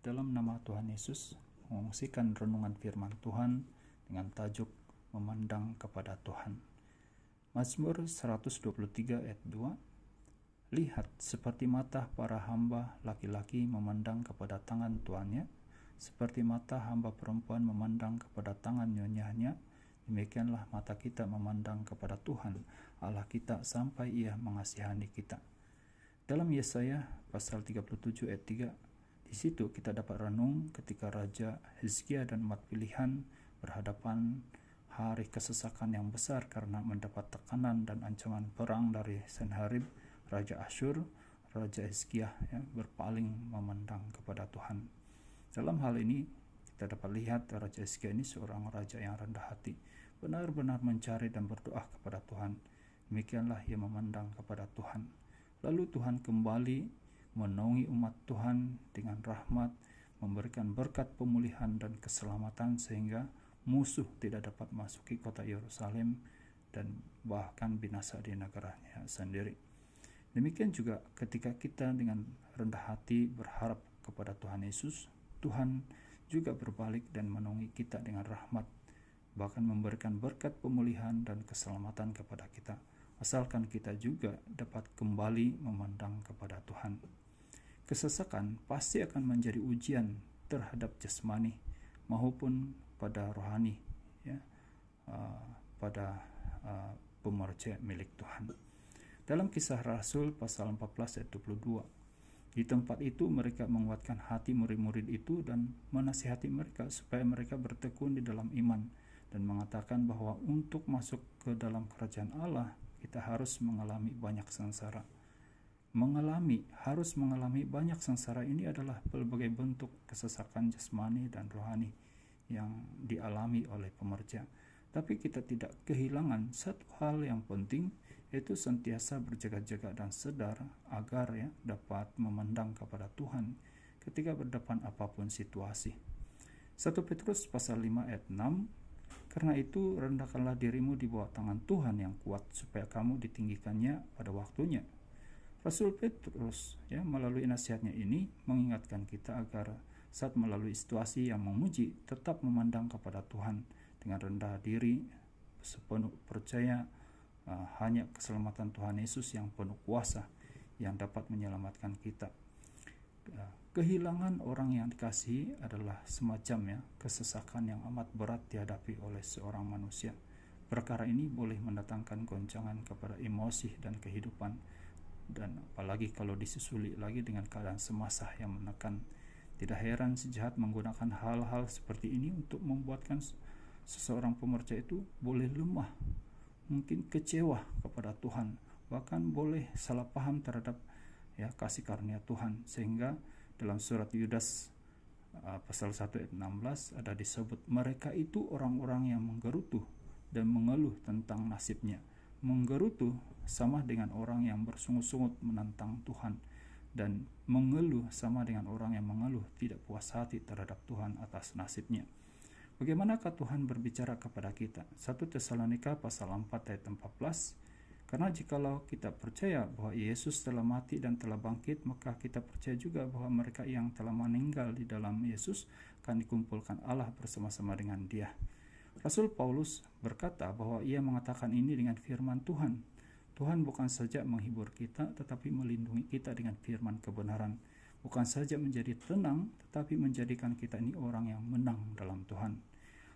Dalam nama Tuhan Yesus, mengungsikan renungan firman Tuhan dengan tajuk Memandang kepada Tuhan. Mazmur 123 ayat 2 Lihat seperti mata para hamba laki-laki memandang kepada tangan tuannya, seperti mata hamba perempuan memandang kepada tangan nyonyahnya, Demikianlah mata kita memandang kepada Tuhan Allah kita sampai ia mengasihani kita. Dalam Yesaya pasal 37 ayat 3 di situ kita dapat renung ketika Raja Hizkia dan umat pilihan berhadapan hari kesesakan yang besar karena mendapat tekanan dan ancaman perang dari Senharib, Raja Asyur, Raja Hizkiah ya, berpaling memandang kepada Tuhan. Dalam hal ini, kita dapat lihat Raja Hizkiah ini seorang raja yang rendah hati, benar-benar mencari dan berdoa kepada Tuhan. Demikianlah ia memandang kepada Tuhan. Lalu Tuhan kembali menaungi umat Tuhan dengan rahmat, memberikan berkat pemulihan dan keselamatan sehingga musuh tidak dapat masuki kota Yerusalem dan bahkan binasa di negaranya sendiri. Demikian juga ketika kita dengan rendah hati berharap kepada Tuhan Yesus, Tuhan juga berbalik dan menaungi kita dengan rahmat, bahkan memberikan berkat pemulihan dan keselamatan kepada kita, asalkan kita juga dapat kembali memandang kepada Tuhan. Kesesakan pasti akan menjadi ujian terhadap jasmani maupun pada rohani, ya, uh, pada uh, eh, pemerja milik Tuhan. Dalam kisah Rasul pasal 14 ayat 22, di tempat itu mereka menguatkan hati murid-murid itu dan menasihati mereka supaya mereka bertekun di dalam iman dan mengatakan bahwa untuk masuk ke dalam kerajaan Allah kita harus mengalami banyak sengsara mengalami, harus mengalami banyak sengsara ini adalah berbagai bentuk kesesakan jasmani dan rohani yang dialami oleh pemerja. Tapi kita tidak kehilangan satu hal yang penting yaitu sentiasa berjaga-jaga dan sedar agar ya dapat memandang kepada Tuhan ketika berdepan apapun situasi. 1 Petrus pasal 5 ayat 6 karena itu rendahkanlah dirimu di bawah tangan Tuhan yang kuat supaya kamu ditinggikannya pada waktunya Rasul Petrus ya melalui nasihatnya ini mengingatkan kita agar saat melalui situasi yang memuji tetap memandang kepada Tuhan dengan rendah diri sepenuh percaya uh, hanya keselamatan Tuhan Yesus yang penuh kuasa yang dapat menyelamatkan kita. Eh, kehilangan orang yang dikasihi adalah semacam ya kesesakan yang amat berat dihadapi oleh seorang manusia. Perkara ini boleh mendatangkan goncangan kepada emosi dan kehidupan dan apalagi kalau disusuli lagi dengan keadaan semasa yang menekan. Tidak heran si menggunakan hal-hal seperti ini untuk membuatkan seseorang pemerca itu boleh lemah, mungkin kecewa kepada Tuhan, bahkan boleh salah paham terhadap ya kasih karunia Tuhan sehingga dalam surat Yudas uh, pasal 1 ayat 16 ada disebut mereka itu orang-orang yang menggerutu dan mengeluh tentang nasibnya menggerutu sama dengan orang yang bersungut-sungut menantang Tuhan dan mengeluh sama dengan orang yang mengeluh tidak puas hati terhadap Tuhan atas nasibnya. Bagaimanakah Tuhan berbicara kepada kita? 1 Tesalonika pasal 4 ayat 14 Karena jikalau kita percaya bahwa Yesus telah mati dan telah bangkit, maka kita percaya juga bahwa mereka yang telah meninggal di dalam Yesus akan dikumpulkan Allah bersama-sama dengan dia. Rasul Paulus berkata bahwa ia mengatakan ini dengan firman Tuhan. Tuhan bukan saja menghibur kita, tetapi melindungi kita dengan firman kebenaran. Bukan saja menjadi tenang, tetapi menjadikan kita ini orang yang menang dalam Tuhan.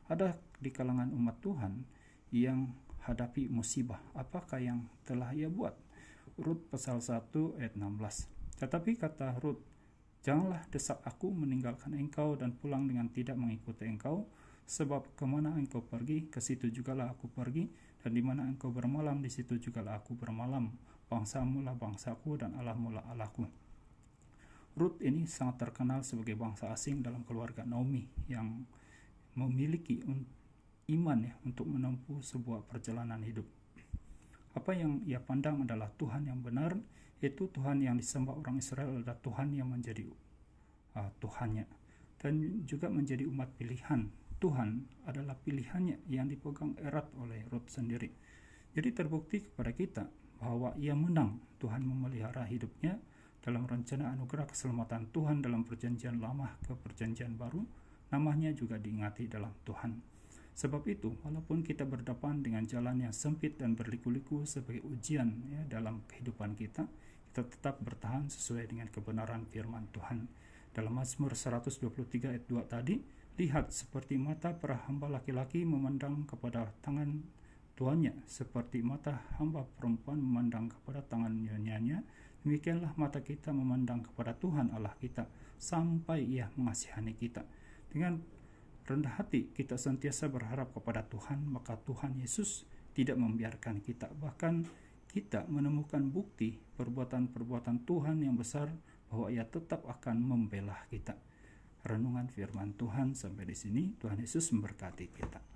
Ada di kalangan umat Tuhan yang hadapi musibah. Apakah yang telah ia buat? Rut pasal 1 ayat 16. Tetapi kata Rut, Janganlah desak aku meninggalkan engkau dan pulang dengan tidak mengikuti engkau, Sebab kemana engkau pergi, ke situ jugalah aku pergi, dan di mana engkau bermalam, di situ jugalah aku bermalam. Bangsamu lah bangsaku, dan Allahmu lah Allahku. Rut ini sangat terkenal sebagai bangsa asing dalam keluarga Naomi yang memiliki iman ya untuk menempuh sebuah perjalanan hidup. Apa yang ia pandang adalah Tuhan yang benar, itu Tuhan yang disembah orang Israel adalah Tuhan yang menjadi uh, Tuhannya dan juga menjadi umat pilihan Tuhan adalah pilihannya yang dipegang erat oleh Ruth sendiri. Jadi terbukti kepada kita bahwa ia menang. Tuhan memelihara hidupnya dalam rencana anugerah keselamatan Tuhan dalam perjanjian lama ke perjanjian baru. Namanya juga diingati dalam Tuhan. Sebab itu, walaupun kita berdepan dengan jalan yang sempit dan berliku-liku sebagai ujian ya, dalam kehidupan kita, kita tetap bertahan sesuai dengan kebenaran firman Tuhan. Dalam Mazmur 123 ayat 2 tadi, Lihat seperti mata para hamba laki-laki memandang kepada tangan tuannya, seperti mata hamba perempuan memandang kepada tangan nyonyanya. Demikianlah mata kita memandang kepada Tuhan Allah kita, sampai ia mengasihani kita. Dengan rendah hati, kita sentiasa berharap kepada Tuhan, maka Tuhan Yesus tidak membiarkan kita. Bahkan kita menemukan bukti perbuatan-perbuatan Tuhan yang besar bahwa ia tetap akan membelah kita renungan firman Tuhan sampai di sini. Tuhan Yesus memberkati kita.